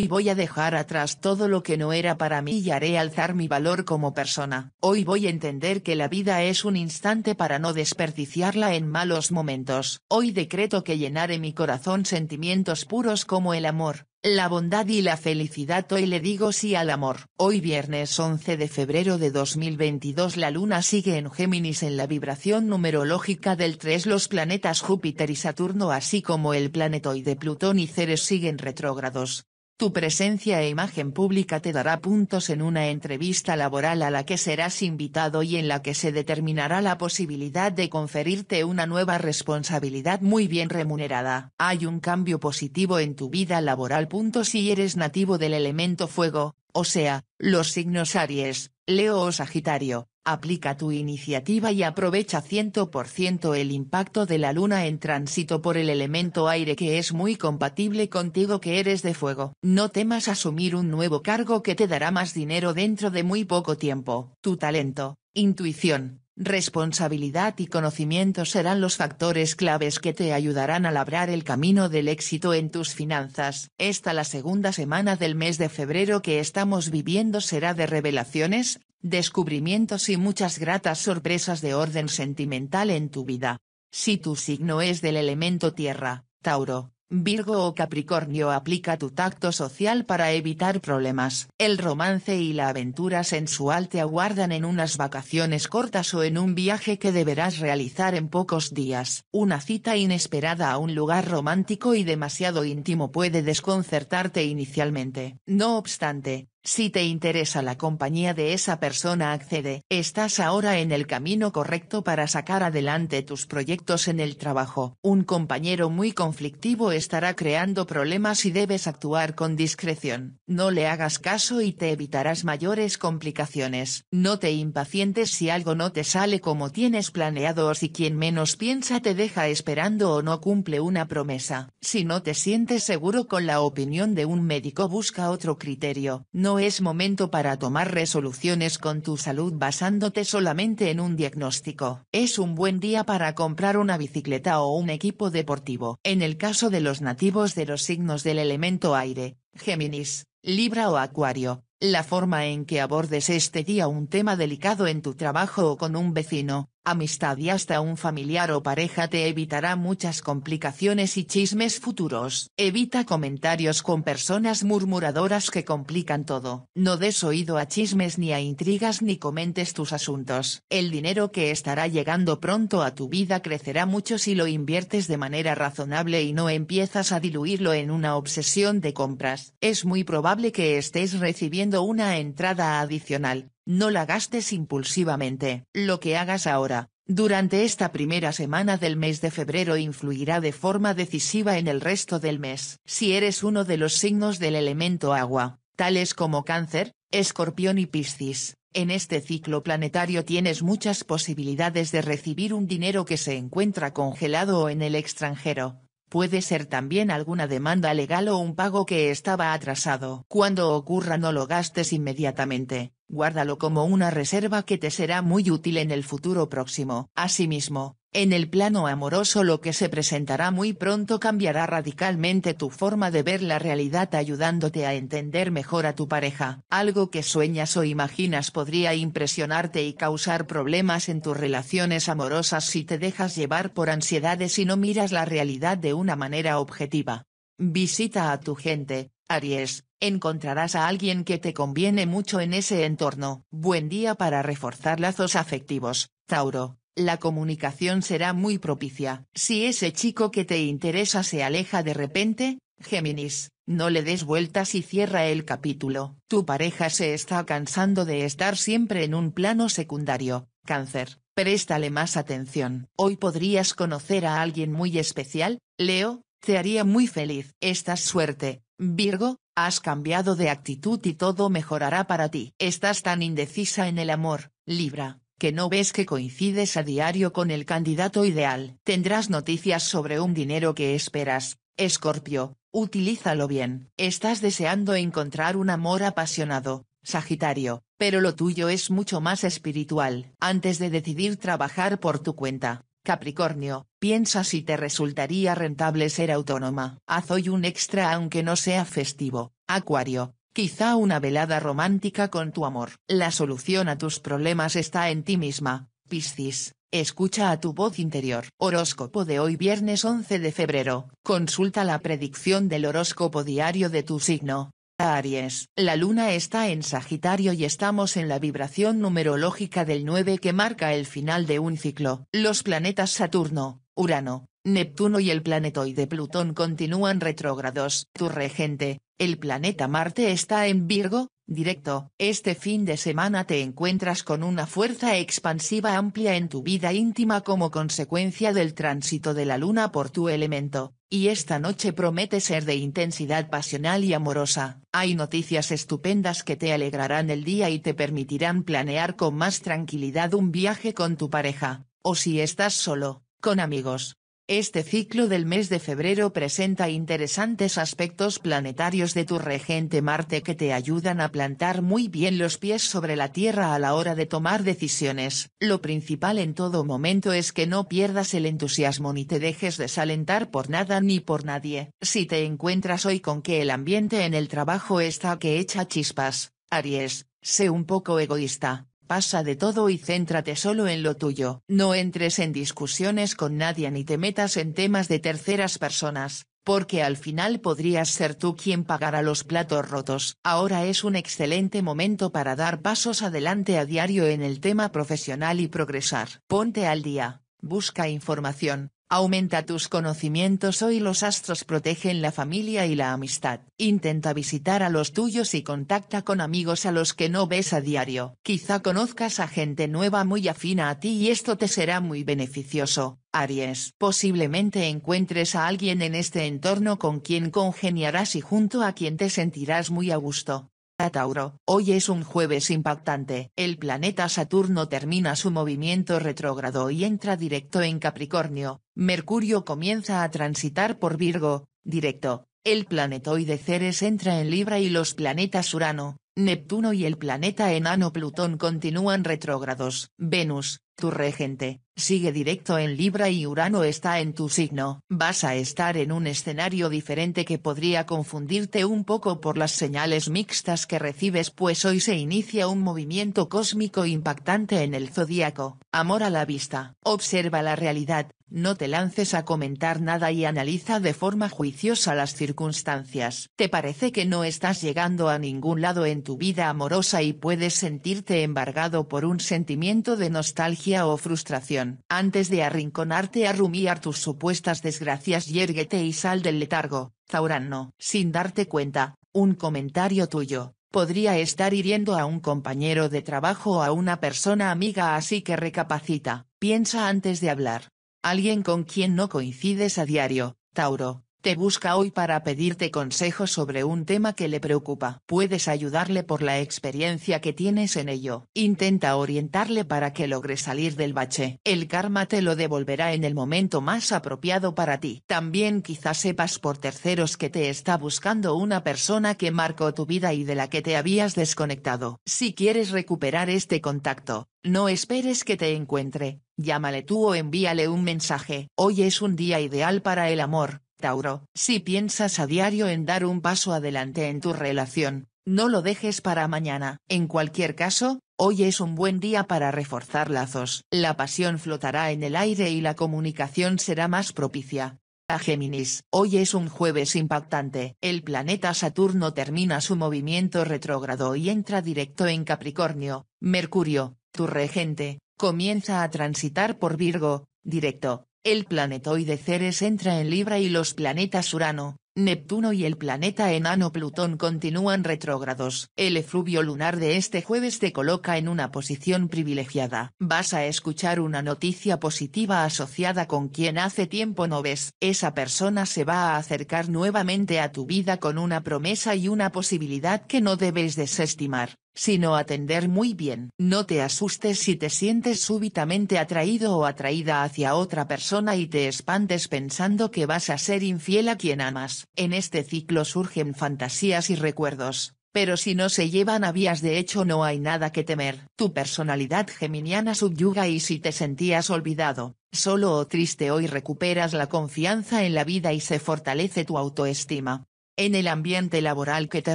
Hoy voy a dejar atrás todo lo que no era para mí y haré alzar mi valor como persona. Hoy voy a entender que la vida es un instante para no desperdiciarla en malos momentos. Hoy decreto que llenaré mi corazón sentimientos puros como el amor, la bondad y la felicidad. Hoy le digo sí al amor. Hoy viernes 11 de febrero de 2022 la luna sigue en Géminis en la vibración numerológica del 3. Los planetas Júpiter y Saturno así como el planetoide Plutón y Ceres siguen retrógrados tu presencia e imagen pública te dará puntos en una entrevista laboral a la que serás invitado y en la que se determinará la posibilidad de conferirte una nueva responsabilidad muy bien remunerada. Hay un cambio positivo en tu vida laboral. Si eres nativo del elemento fuego, o sea, los signos Aries, Leo o Sagitario, aplica tu iniciativa y aprovecha 100% el impacto de la luna en tránsito por el elemento aire que es muy compatible contigo que eres de fuego. No temas asumir un nuevo cargo que te dará más dinero dentro de muy poco tiempo. Tu talento, intuición, responsabilidad y conocimiento serán los factores claves que te ayudarán a labrar el camino del éxito en tus finanzas. Esta la segunda semana del mes de febrero que estamos viviendo será de revelaciones, descubrimientos y muchas gratas sorpresas de orden sentimental en tu vida. Si tu signo es del elemento tierra, Tauro, Virgo o Capricornio aplica tu tacto social para evitar problemas. El romance y la aventura sensual te aguardan en unas vacaciones cortas o en un viaje que deberás realizar en pocos días. Una cita inesperada a un lugar romántico y demasiado íntimo puede desconcertarte inicialmente. No obstante, si te interesa la compañía de esa persona accede. Estás ahora en el camino correcto para sacar adelante tus proyectos en el trabajo. Un compañero muy conflictivo estará creando problemas y debes actuar con discreción. No le hagas caso y te evitarás mayores complicaciones. No te impacientes si algo no te sale como tienes planeado o si quien menos piensa te deja esperando o no cumple una promesa. Si no te sientes seguro con la opinión de un médico busca otro criterio. No es momento para tomar resoluciones con tu salud basándote solamente en un diagnóstico. Es un buen día para comprar una bicicleta o un equipo deportivo. En el caso de los nativos de los signos del elemento aire, Géminis, Libra o Acuario, la forma en que abordes este día un tema delicado en tu trabajo o con un vecino, amistad y hasta un familiar o pareja te evitará muchas complicaciones y chismes futuros. Evita comentarios con personas murmuradoras que complican todo. No des oído a chismes ni a intrigas ni comentes tus asuntos. El dinero que estará llegando pronto a tu vida crecerá mucho si lo inviertes de manera razonable y no empiezas a diluirlo en una obsesión de compras. Es muy probable que estés recibiendo una entrada adicional, no la gastes impulsivamente. Lo que hagas ahora, durante esta primera semana del mes de febrero influirá de forma decisiva en el resto del mes. Si eres uno de los signos del elemento agua, tales como cáncer, escorpión y piscis, en este ciclo planetario tienes muchas posibilidades de recibir un dinero que se encuentra congelado o en el extranjero puede ser también alguna demanda legal o un pago que estaba atrasado. Cuando ocurra no lo gastes inmediatamente, guárdalo como una reserva que te será muy útil en el futuro próximo. Asimismo, en el plano amoroso lo que se presentará muy pronto cambiará radicalmente tu forma de ver la realidad ayudándote a entender mejor a tu pareja. Algo que sueñas o imaginas podría impresionarte y causar problemas en tus relaciones amorosas si te dejas llevar por ansiedades y no miras la realidad de una manera objetiva. Visita a tu gente, Aries, encontrarás a alguien que te conviene mucho en ese entorno. Buen día para reforzar lazos afectivos, Tauro la comunicación será muy propicia. Si ese chico que te interesa se aleja de repente, Géminis, no le des vueltas y cierra el capítulo. Tu pareja se está cansando de estar siempre en un plano secundario, cáncer. Préstale más atención. Hoy podrías conocer a alguien muy especial, Leo, te haría muy feliz. Estás suerte, Virgo, has cambiado de actitud y todo mejorará para ti. Estás tan indecisa en el amor, Libra, que no ves que coincides a diario con el candidato ideal. Tendrás noticias sobre un dinero que esperas, Escorpio, utilízalo bien. Estás deseando encontrar un amor apasionado, Sagitario, pero lo tuyo es mucho más espiritual. Antes de decidir trabajar por tu cuenta, Capricornio, piensa si te resultaría rentable ser autónoma. Haz hoy un extra aunque no sea festivo. Acuario, Quizá una velada romántica con tu amor. La solución a tus problemas está en ti misma, Piscis. Escucha a tu voz interior. Horóscopo de hoy viernes 11 de febrero. Consulta la predicción del horóscopo diario de tu signo. Aries. La luna está en Sagitario y estamos en la vibración numerológica del 9 que marca el final de un ciclo. Los planetas Saturno, Urano, Neptuno y el planetoide Plutón continúan retrógrados. Tu regente, el planeta Marte está en Virgo, directo. Este fin de semana te encuentras con una fuerza expansiva amplia en tu vida íntima como consecuencia del tránsito de la Luna por tu elemento, y esta noche promete ser de intensidad pasional y amorosa. Hay noticias estupendas que te alegrarán el día y te permitirán planear con más tranquilidad un viaje con tu pareja, o si estás solo, con amigos. Este ciclo del mes de febrero presenta interesantes aspectos planetarios de tu regente Marte que te ayudan a plantar muy bien los pies sobre la Tierra a la hora de tomar decisiones. Lo principal en todo momento es que no pierdas el entusiasmo ni te dejes desalentar por nada ni por nadie. Si te encuentras hoy con que el ambiente en el trabajo está que echa chispas, Aries, sé un poco egoísta. Pasa de todo y céntrate solo en lo tuyo. No entres en discusiones con nadie ni te metas en temas de terceras personas, porque al final podrías ser tú quien pagará los platos rotos. Ahora es un excelente momento para dar pasos adelante a diario en el tema profesional y progresar. Ponte al día, busca información, Aumenta tus conocimientos hoy los astros protegen la familia y la amistad. Intenta visitar a los tuyos y contacta con amigos a los que no ves a diario. Quizá conozcas a gente nueva muy afina a ti y esto te será muy beneficioso. Aries. Posiblemente encuentres a alguien en este entorno con quien congeniarás y junto a quien te sentirás muy a gusto. Tauro, hoy es un jueves impactante. El planeta Saturno termina su movimiento retrógrado y entra directo en Capricornio. Mercurio comienza a transitar por Virgo, directo. El planetoide Ceres entra en Libra y los planetas Urano, Neptuno y el planeta enano Plutón continúan retrógrados. Venus, tu regente, sigue directo en Libra y Urano está en tu signo. Vas a estar en un escenario diferente que podría confundirte un poco por las señales mixtas que recibes pues hoy se inicia un movimiento cósmico impactante en el zodíaco. Amor a la vista. Observa la realidad, no te lances a comentar nada y analiza de forma juiciosa las circunstancias. ¿Te parece que no estás llegando a ningún lado en tu vida amorosa y puedes sentirte embargado por un sentimiento de nostalgia o frustración? Antes de arrinconarte a rumiar tus supuestas desgracias, yérguete y sal del letargo, Zaurano. Sin darte cuenta, un comentario tuyo, podría estar hiriendo a un compañero de trabajo o a una persona amiga así que recapacita, piensa antes de hablar. Alguien con quien no coincides a diario, Tauro. Te busca hoy para pedirte consejos sobre un tema que le preocupa. Puedes ayudarle por la experiencia que tienes en ello. Intenta orientarle para que logre salir del bache. El karma te lo devolverá en el momento más apropiado para ti. También quizás sepas por terceros que te está buscando una persona que marcó tu vida y de la que te habías desconectado. Si quieres recuperar este contacto, no esperes que te encuentre. Llámale tú o envíale un mensaje. Hoy es un día ideal para el amor Tauro, si piensas a diario en dar un paso adelante en tu relación, no lo dejes para mañana. En cualquier caso, hoy es un buen día para reforzar lazos. La pasión flotará en el aire y la comunicación será más propicia. A Géminis, hoy es un jueves impactante. El planeta Saturno termina su movimiento retrógrado y entra directo en Capricornio. Mercurio, tu regente, comienza a transitar por Virgo, directo, el planetoide Ceres entra en Libra y los planetas Urano, Neptuno y el planeta enano Plutón continúan retrógrados. El efluvio lunar de este jueves te coloca en una posición privilegiada. Vas a escuchar una noticia positiva asociada con quien hace tiempo no ves. Esa persona se va a acercar nuevamente a tu vida con una promesa y una posibilidad que no debes desestimar sino atender muy bien. No te asustes si te sientes súbitamente atraído o atraída hacia otra persona y te espantes pensando que vas a ser infiel a quien amas. En este ciclo surgen fantasías y recuerdos. Pero si no se llevan a vías de hecho no hay nada que temer. Tu personalidad geminiana subyuga y si te sentías olvidado, solo o triste hoy recuperas la confianza en la vida y se fortalece tu autoestima. En el ambiente laboral que te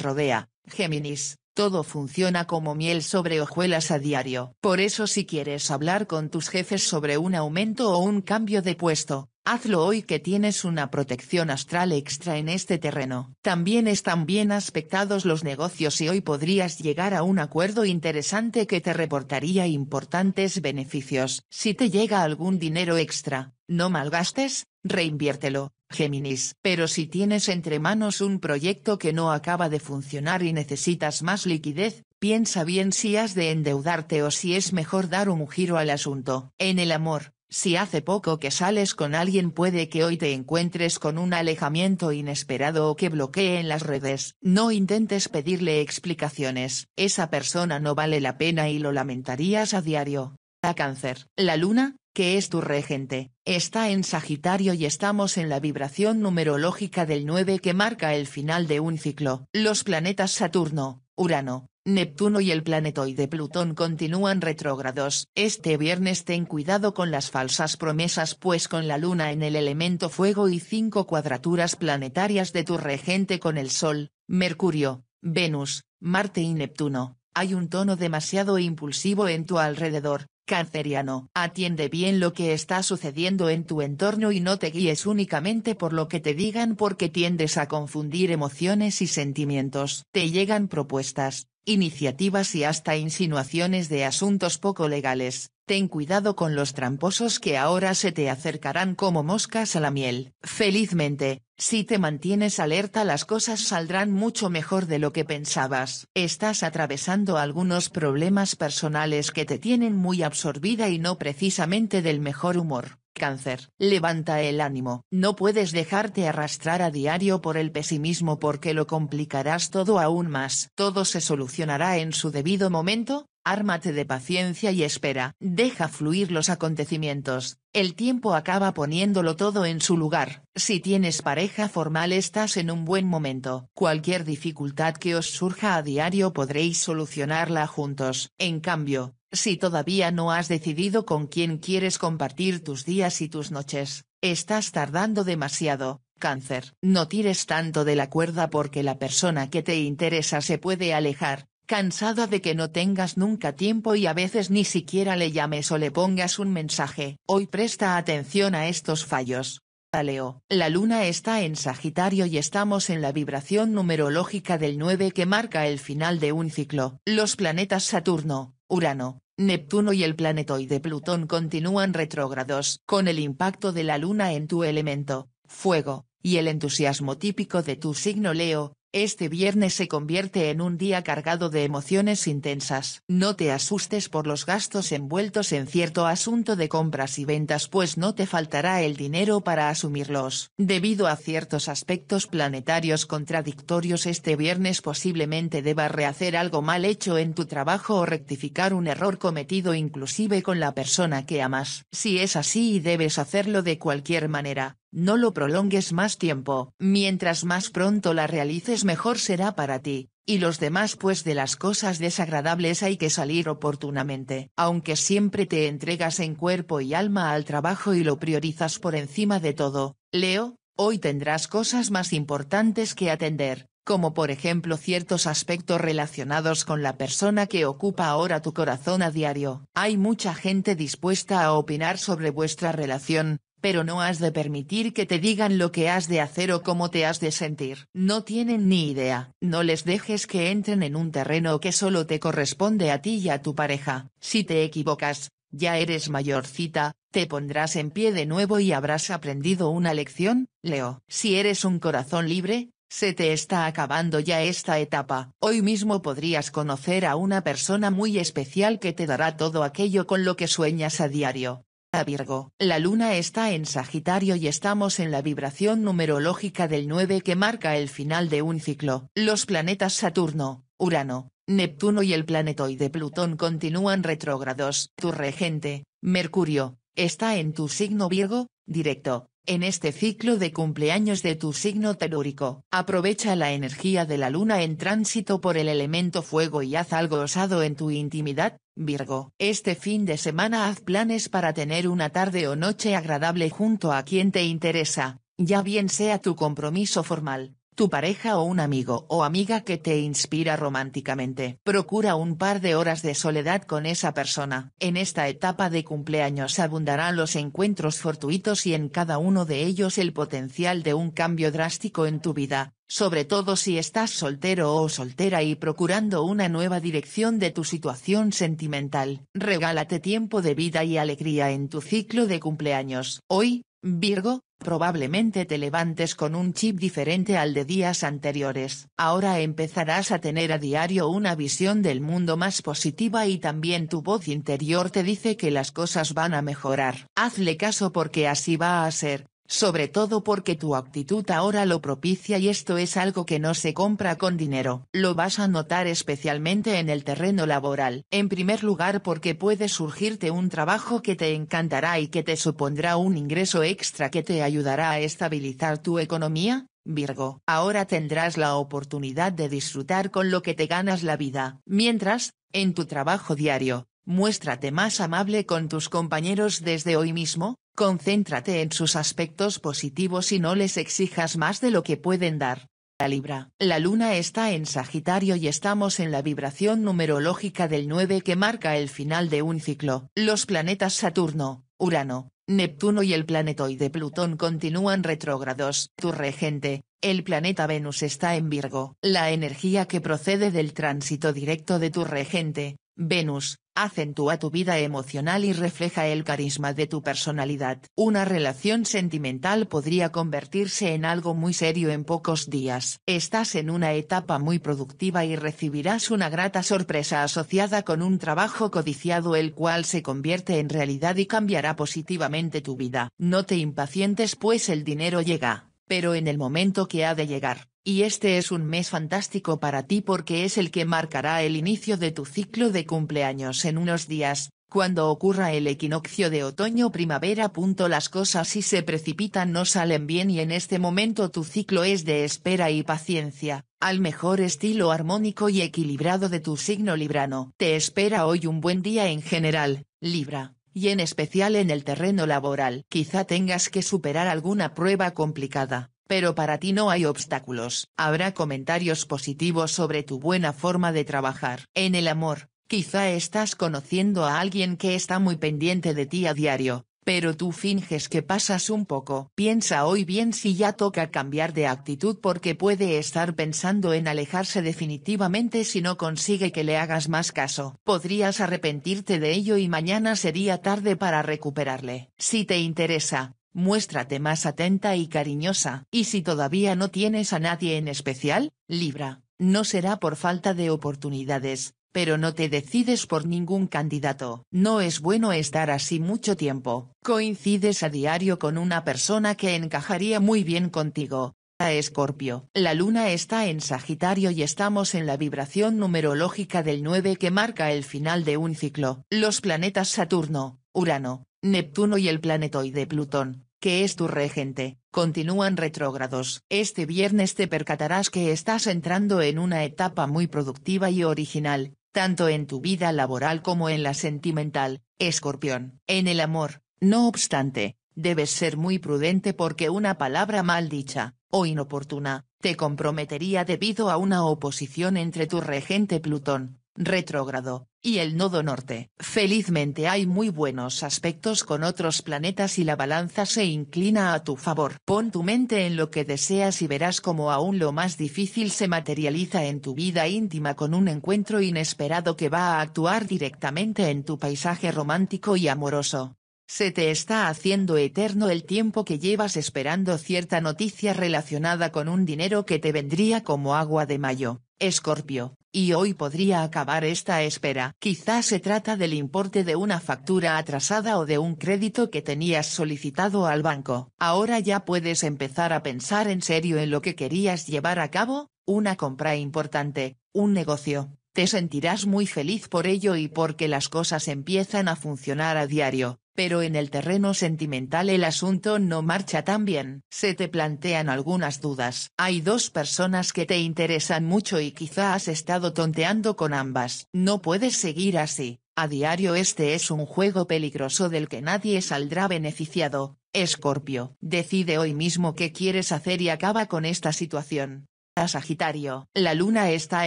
rodea, Géminis, todo funciona como miel sobre hojuelas a diario. Por eso si quieres hablar con tus jefes sobre un aumento o un cambio de puesto, hazlo hoy que tienes una protección astral extra en este terreno. También están bien aspectados los negocios y hoy podrías llegar a un acuerdo interesante que te reportaría importantes beneficios. Si te llega algún dinero extra, no malgastes, reinviértelo Géminis. Pero si tienes entre manos un proyecto que no acaba de funcionar y necesitas más liquidez, piensa bien si has de endeudarte o si es mejor dar un giro al asunto. En el amor, si hace poco que sales con alguien puede que hoy te encuentres con un alejamiento inesperado o que bloquee en las redes. No intentes pedirle explicaciones. Esa persona no vale la pena y lo lamentarías a diario. A cáncer, la luna, que es tu regente, está en Sagitario y estamos en la vibración numerológica del 9 que marca el final de un ciclo. Los planetas Saturno, Urano, Neptuno y el planetoide Plutón continúan retrógrados. Este viernes ten cuidado con las falsas promesas pues con la luna en el elemento fuego y cinco cuadraturas planetarias de tu regente con el Sol, Mercurio, Venus, Marte y Neptuno, hay un tono demasiado impulsivo en tu alrededor, Canceriano, atiende bien lo que está sucediendo en tu entorno y no te guíes únicamente por lo que te digan porque tiendes a confundir emociones y sentimientos. Te llegan propuestas, iniciativas y hasta insinuaciones de asuntos poco legales, Ten cuidado con los tramposos que ahora se te acercarán como moscas a la miel. Felizmente, si te mantienes alerta las cosas saldrán mucho mejor de lo que pensabas. Estás atravesando algunos problemas personales que te tienen muy absorbida y no precisamente del mejor humor. Cáncer. Levanta el ánimo. No puedes dejarte arrastrar a diario por el pesimismo porque lo complicarás todo aún más. Todo se solucionará en su debido momento, Ármate de paciencia y espera. Deja fluir los acontecimientos. El tiempo acaba poniéndolo todo en su lugar. Si tienes pareja formal estás en un buen momento. Cualquier dificultad que os surja a diario podréis solucionarla juntos. En cambio, si todavía no has decidido con quién quieres compartir tus días y tus noches, estás tardando demasiado. Cáncer. No tires tanto de la cuerda porque la persona que te interesa se puede alejar, cansada de que no tengas nunca tiempo y a veces ni siquiera le llames o le pongas un mensaje. Hoy presta atención a estos fallos. Leo, la luna está en Sagitario y estamos en la vibración numerológica del 9 que marca el final de un ciclo. Los planetas Saturno, Urano, Neptuno y el planetoide Plutón continúan retrógrados. Con el impacto de la luna en tu elemento, fuego, y el entusiasmo típico de tu signo Leo, este viernes se convierte en un día cargado de emociones intensas. No te asustes por los gastos envueltos en cierto asunto de compras y ventas pues no te faltará el dinero para asumirlos. Debido a ciertos aspectos planetarios contradictorios este viernes posiblemente debas rehacer algo mal hecho en tu trabajo o rectificar un error cometido inclusive con la persona que amas. Si es así y debes hacerlo de cualquier manera, no lo prolongues más tiempo, mientras más pronto la realices mejor será para ti, y los demás pues de las cosas desagradables hay que salir oportunamente. Aunque siempre te entregas en cuerpo y alma al trabajo y lo priorizas por encima de todo, Leo, hoy tendrás cosas más importantes que atender, como por ejemplo ciertos aspectos relacionados con la persona que ocupa ahora tu corazón a diario. Hay mucha gente dispuesta a opinar sobre vuestra relación, pero no has de permitir que te digan lo que has de hacer o cómo te has de sentir. No tienen ni idea. No les dejes que entren en un terreno que solo te corresponde a ti y a tu pareja. Si te equivocas, ya eres mayorcita, te pondrás en pie de nuevo y habrás aprendido una lección, Leo. Si eres un corazón libre, se te está acabando ya esta etapa. Hoy mismo podrías conocer a una persona muy especial que te dará todo aquello con lo que sueñas a diario. Virgo. La luna está en Sagitario y estamos en la vibración numerológica del 9 que marca el final de un ciclo. Los planetas Saturno, Urano, Neptuno y el planetoide Plutón continúan retrógrados. Tu regente, Mercurio, está en tu signo Virgo, directo, en este ciclo de cumpleaños de tu signo telúrico. Aprovecha la energía de la luna en tránsito por el elemento fuego y haz algo osado en tu intimidad, Virgo, este fin de semana haz planes para tener una tarde o noche agradable junto a quien te interesa, ya bien sea tu compromiso formal, tu pareja o un amigo o amiga que te inspira románticamente. Procura un par de horas de soledad con esa persona. En esta etapa de cumpleaños abundarán los encuentros fortuitos y en cada uno de ellos el potencial de un cambio drástico en tu vida, sobre todo si estás soltero o soltera y procurando una nueva dirección de tu situación sentimental. Regálate tiempo de vida y alegría en tu ciclo de cumpleaños. Hoy, Virgo, probablemente te levantes con un chip diferente al de días anteriores. Ahora empezarás a tener a diario una visión del mundo más positiva y también tu voz interior te dice que las cosas van a mejorar. Hazle caso porque así va a ser, sobre todo porque tu actitud ahora lo propicia y esto es algo que no se compra con dinero. Lo vas a notar especialmente en el terreno laboral. En primer lugar porque puede surgirte un trabajo que te encantará y que te supondrá un ingreso extra que te ayudará a estabilizar tu economía, Virgo, ahora tendrás la oportunidad de disfrutar con lo que te ganas la vida. Mientras, en tu trabajo diario, Muéstrate más amable con tus compañeros desde hoy mismo, concéntrate en sus aspectos positivos y no les exijas más de lo que pueden dar. La Libra. La luna está en Sagitario y estamos en la vibración numerológica del 9 que marca el final de un ciclo. Los planetas Saturno, Urano, Neptuno y el planetoide Plutón continúan retrógrados. Tu regente, el planeta Venus está en Virgo. La energía que procede del tránsito directo de tu regente, Venus, acentúa tu vida emocional y refleja el carisma de tu personalidad. Una relación sentimental podría convertirse en algo muy serio en pocos días. Estás en una etapa muy productiva y recibirás una grata sorpresa asociada con un trabajo codiciado el cual se convierte en realidad y cambiará positivamente tu vida. No te impacientes pues el dinero llega, pero en el momento que ha de llegar. Y este es un mes fantástico para ti porque es el que marcará el inicio de tu ciclo de cumpleaños en unos días, cuando ocurra el equinoccio de otoño-primavera. Las cosas si se precipitan no salen bien y en este momento tu ciclo es de espera y paciencia, al mejor estilo armónico y equilibrado de tu signo librano. Te espera hoy un buen día en general, Libra, y en especial en el terreno laboral. Quizá tengas que superar alguna prueba complicada, pero para ti no hay obstáculos. Habrá comentarios positivos sobre tu buena forma de trabajar. En el amor, quizá estás conociendo a alguien que está muy pendiente de ti a diario, pero tú finges que pasas un poco. Piensa hoy bien si ya toca cambiar de actitud porque puede estar pensando en alejarse definitivamente si no consigue que le hagas más caso. Podrías arrepentirte de ello y mañana sería tarde para recuperarle. Si te interesa, muéstrate más atenta y cariñosa, y si todavía no tienes a nadie en especial, Libra, no será por falta de oportunidades, pero no te decides por ningún candidato. No es bueno estar así mucho tiempo. Coincides a diario con una persona que encajaría muy bien contigo. A Escorpio. La luna está en Sagitario y estamos en la vibración numerológica del 9 que marca el final de un ciclo. Los planetas Saturno, Urano, Neptuno y el planetoide Plutón, que es tu regente, continúan retrógrados. Este viernes te percatarás que estás entrando en una etapa muy productiva y original, tanto en tu vida laboral como en la sentimental, escorpión. En el amor, no obstante, debes ser muy prudente porque una palabra mal dicha, o inoportuna, te comprometería debido a una oposición entre tu regente Plutón, retrógrado, y el nodo norte. Felizmente hay muy buenos aspectos con otros planetas y la balanza se inclina a tu favor. Pon tu mente en lo que deseas y verás cómo aún lo más difícil se materializa en tu vida íntima con un encuentro inesperado que va a actuar directamente en tu paisaje romántico y amoroso. Se te está haciendo eterno el tiempo que llevas esperando cierta noticia relacionada con un dinero que te vendría como agua de mayo, Escorpio y hoy podría acabar esta espera. Quizás se trata del importe de una factura atrasada o de un crédito que tenías solicitado al banco. Ahora ya puedes empezar a pensar en serio en lo que querías llevar a cabo, una compra importante, un negocio. Te sentirás muy feliz por ello y porque las cosas empiezan a funcionar a diario. Pero en el terreno sentimental el asunto no marcha tan bien. Se te plantean algunas dudas. Hay dos personas que te interesan mucho y quizá has estado tonteando con ambas. No puedes seguir así. A diario este es un juego peligroso del que nadie saldrá beneficiado. Escorpio, decide hoy mismo qué quieres hacer y acaba con esta situación. A Sagitario, la luna está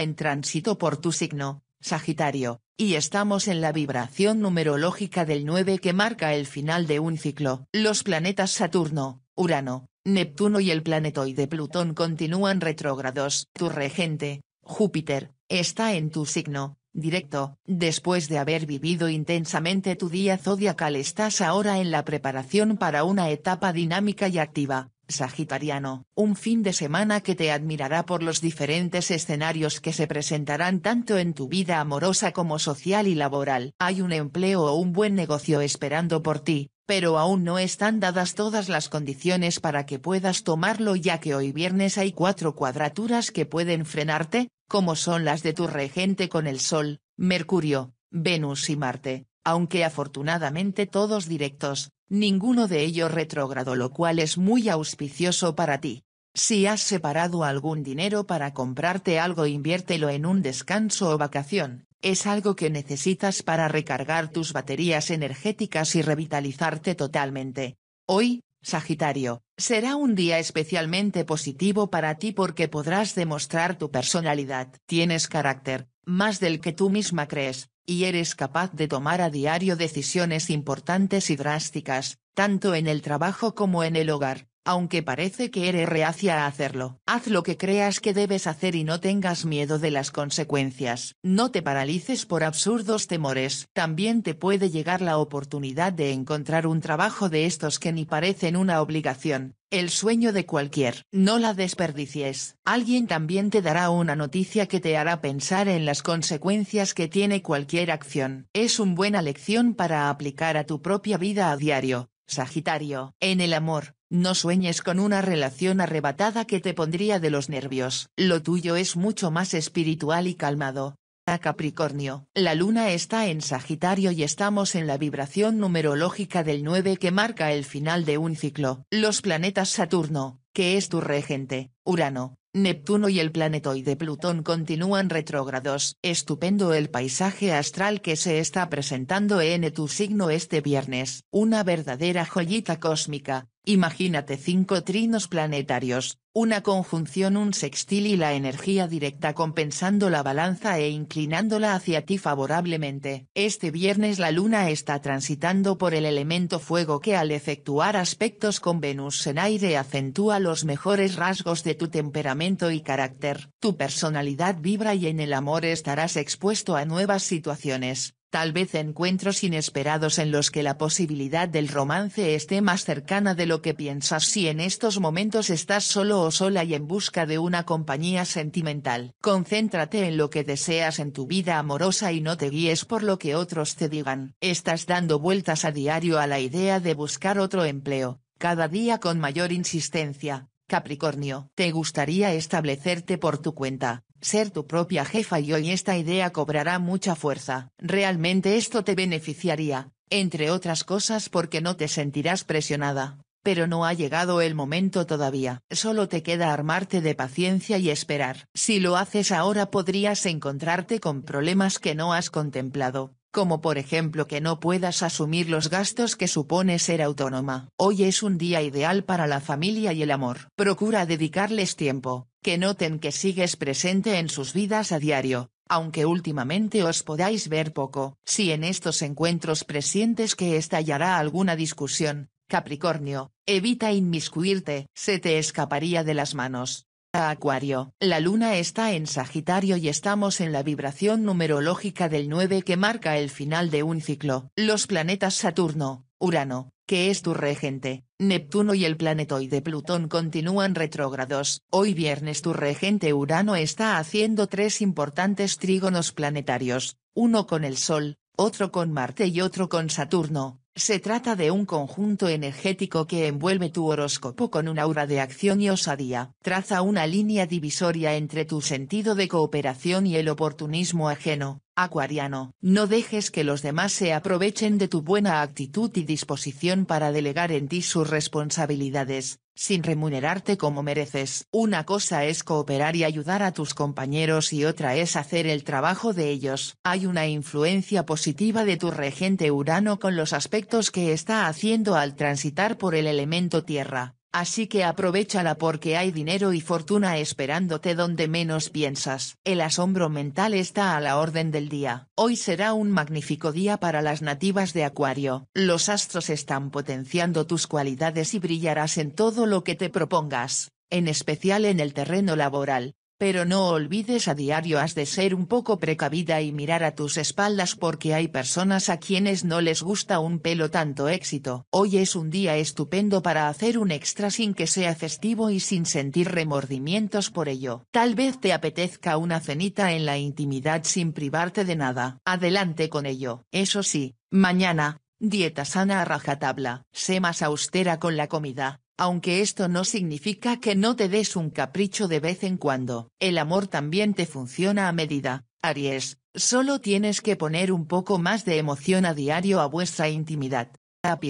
en tránsito por tu signo, Sagitario, y estamos en la vibración numerológica del 9 que marca el final de un ciclo. Los planetas Saturno, Urano, Neptuno y el planetoide Plutón continúan retrógrados. Tu regente, Júpiter, está en tu signo, directo, después de haber vivido intensamente tu día zodiacal estás ahora en la preparación para una etapa dinámica y activa, Sagitariano, un fin de semana que te admirará por los diferentes escenarios que se presentarán tanto en tu vida amorosa como social y laboral. Hay un empleo o un buen negocio esperando por ti, pero aún no están dadas todas las condiciones para que puedas tomarlo ya que hoy viernes hay cuatro cuadraturas que pueden frenarte, como son las de tu regente con el Sol, Mercurio, Venus y Marte, aunque afortunadamente todos directos, ninguno de ellos retrógrado lo cual es muy auspicioso para ti. Si has separado algún dinero para comprarte algo inviértelo en un descanso o vacación, es algo que necesitas para recargar tus baterías energéticas y revitalizarte totalmente. Hoy, Sagitario, será un día especialmente positivo para ti porque podrás demostrar tu personalidad. Tienes carácter, más del que tú misma crees, y eres capaz de tomar a diario decisiones importantes y drásticas, tanto en el trabajo como en el hogar, aunque parece que eres reacia a hacerlo. Haz lo que creas que debes hacer y no tengas miedo de las consecuencias. No te paralices por absurdos temores. También te puede llegar la oportunidad de encontrar un trabajo de estos que ni parecen una obligación. El sueño de cualquier. No la desperdicies. Alguien también te dará una noticia que te hará pensar en las consecuencias que tiene cualquier acción. Es una buena lección para aplicar a tu propia vida a diario. Sagitario, en el amor, no sueñes con una relación arrebatada que te pondría de los nervios. Lo tuyo es mucho más espiritual y calmado. A ah, Capricornio, la luna está en Sagitario y estamos en la vibración numerológica del 9 que marca el final de un ciclo. Los planetas Saturno, que es tu regente, Urano, Neptuno y el planetoide Plutón continúan retrógrados. Estupendo el paisaje astral que se está presentando en tu signo este viernes. Una verdadera joyita cósmica, Imagínate cinco trinos planetarios, una conjunción un sextil y la energía directa compensando la balanza e inclinándola hacia ti favorablemente. Este viernes la luna está transitando por el elemento fuego que al efectuar aspectos con Venus en aire acentúa los mejores rasgos de tu temperamento y carácter. Tu personalidad vibra y en el amor estarás expuesto a nuevas situaciones, tal vez encuentros inesperados en los que la posibilidad del romance esté más cercana de lo que piensas si en estos momentos estás solo o sola y en busca de una compañía sentimental. Concéntrate en lo que deseas en tu vida amorosa y no te guíes por lo que otros te digan. Estás dando vueltas a diario a la idea de buscar otro empleo, cada día con mayor insistencia, Capricornio, te gustaría establecerte por tu cuenta, ser tu propia jefa y hoy esta idea cobrará mucha fuerza. Realmente esto te beneficiaría, entre otras cosas porque no te sentirás presionada. Pero no ha llegado el momento todavía. Solo te queda armarte de paciencia y esperar. Si lo haces ahora podrías encontrarte con problemas que no has contemplado como por ejemplo que no puedas asumir los gastos que supone ser autónoma. Hoy es un día ideal para la familia y el amor. Procura dedicarles tiempo, que noten que sigues presente en sus vidas a diario, aunque últimamente os podáis ver poco. Si en estos encuentros presientes que estallará alguna discusión, Capricornio, evita inmiscuirte, se te escaparía de las manos. Acuario. La luna está en Sagitario y estamos en la vibración numerológica del 9 que marca el final de un ciclo. Los planetas Saturno, Urano, que es tu regente, Neptuno y el planetoide Plutón continúan retrógrados. Hoy viernes tu regente Urano está haciendo tres importantes trígonos planetarios, uno con el Sol, otro con Marte y otro con Saturno se trata de un conjunto energético que envuelve tu horóscopo con un aura de acción y osadía. Traza una línea divisoria entre tu sentido de cooperación y el oportunismo ajeno, acuariano. No dejes que los demás se aprovechen de tu buena actitud y disposición para delegar en ti sus responsabilidades sin remunerarte como mereces. Una cosa es cooperar y ayudar a tus compañeros y otra es hacer el trabajo de ellos. Hay una influencia positiva de tu regente Urano con los aspectos que está haciendo al transitar por el elemento tierra. Así que aprovechala porque hay dinero y fortuna esperándote donde menos piensas. El asombro mental está a la orden del día. Hoy será un magnífico día para las nativas de Acuario. Los astros están potenciando tus cualidades y brillarás en todo lo que te propongas, en especial en el terreno laboral. Pero no olvides a diario has de ser un poco precavida y mirar a tus espaldas porque hay personas a quienes no les gusta un pelo tanto éxito. Hoy es un día estupendo para hacer un extra sin que sea festivo y sin sentir remordimientos por ello. Tal vez te apetezca una cenita en la intimidad sin privarte de nada. Adelante con ello. Eso sí, mañana, dieta sana a rajatabla. Sé más austera con la comida aunque esto no significa que no te des un capricho de vez en cuando. El amor también te funciona a medida, Aries, solo tienes que poner un poco más de emoción a diario a vuestra intimidad. A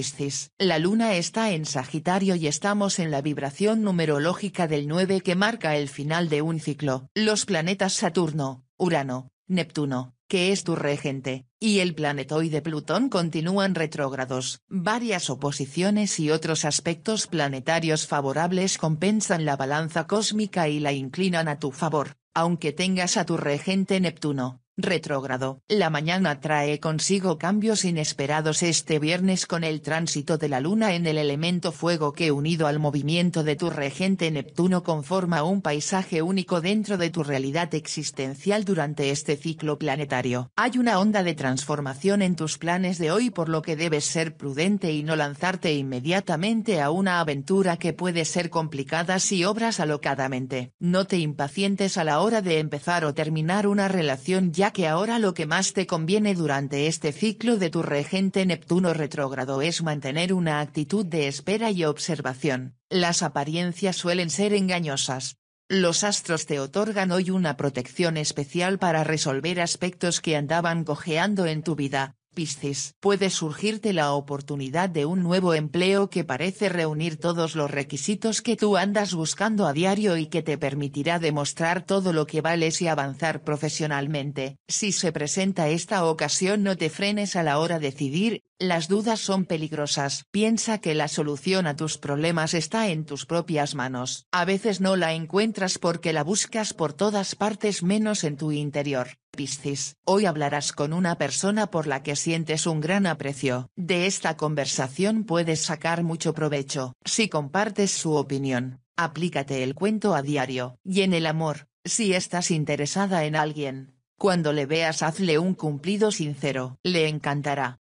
La luna está en Sagitario y estamos en la vibración numerológica del 9 que marca el final de un ciclo. Los planetas Saturno, Urano, Neptuno, que es tu regente, y el planetoide Plutón continúan retrógrados. Varias oposiciones y otros aspectos planetarios favorables compensan la balanza cósmica y la inclinan a tu favor, aunque tengas a tu regente Neptuno, retrógrado. La mañana trae consigo cambios inesperados este viernes con el tránsito de la luna en el elemento fuego que unido al movimiento de tu regente Neptuno conforma un paisaje único dentro de tu realidad existencial durante este ciclo planetario. Hay una onda de transformación en tus planes de hoy por lo que debes ser prudente y no lanzarte inmediatamente a una aventura que puede ser complicada si obras alocadamente. No te impacientes a la hora de empezar o terminar una relación ya que ahora lo que más te conviene durante este ciclo de tu regente Neptuno retrógrado es mantener una actitud de espera y observación, las apariencias suelen ser engañosas. Los astros te otorgan hoy una protección especial para resolver aspectos que andaban cojeando en tu vida, Piscis, puede surgirte la oportunidad de un nuevo empleo que parece reunir todos los requisitos que tú andas buscando a diario y que te permitirá demostrar todo lo que vales y avanzar profesionalmente. Si se presenta esta ocasión no te frenes a la hora de decidir, las dudas son peligrosas. Piensa que la solución a tus problemas está en tus propias manos. A veces no la encuentras porque la buscas por todas partes menos en tu interior. Piscis, hoy hablarás con una persona por la que sientes un gran aprecio. De esta conversación puedes sacar mucho provecho. Si compartes su opinión, aplícate el cuento a diario. Y en el amor, si estás interesada en alguien, cuando le veas hazle un cumplido sincero. Le encantará.